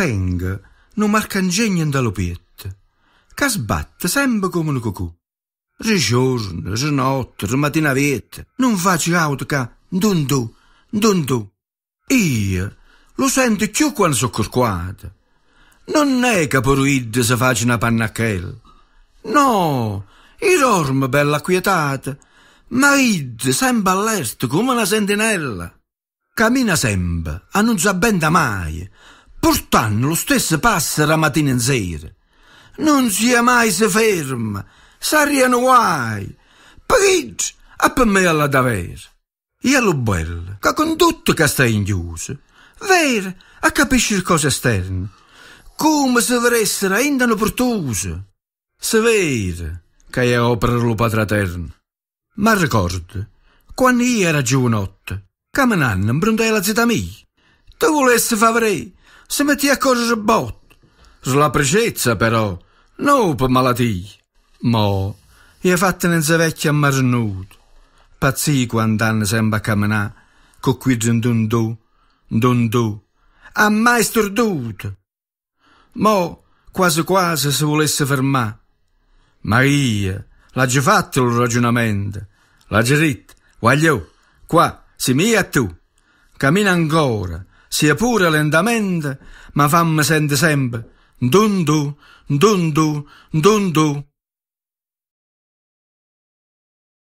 steng, non ingegno in dall'opiet, che sbatte sempre come un cucù. giorno, Rigiorno, rinotte, rimattinavette, non faccio auto che dun du. Io lo sento più quando sono corquato. Non è che per id si faccia una panna pannacchella. No, i dorme bella quietata, ma id sempre all'est come una sentinella. Cammina sempre, a non sa benda mai, Portanno lo stesso passo la mattina in sera. Non sia mai se ferma, s'arriano guai. Paghi, a per me alla davvero. E allo bello, che con tutto che stai in chiuso, vero, a capiscere cose esterne, come se veressero ainda no portuso. Se vero, che è opera lo padre eterno. Ma ricordo, quando io era giovanotto, che me bronte alla zita mia, tu volesse favore, se metti a correre bot. Sulla precezza, però, non per malattia. Mo, i ha non si vecchia a marnuto. Pazzì quando hanno sempre a camminare, con qui dondù, dondù, ha mai storduto. Mo, quasi quasi se volesse fermare. Ma io, l'ha già fatto il ragionamento, l'ha già detto, guaglio, qua, si mia tu, cammina ancora, sia pure lentamente, ma fammi sentire sempre. dun dun du, du, dun du.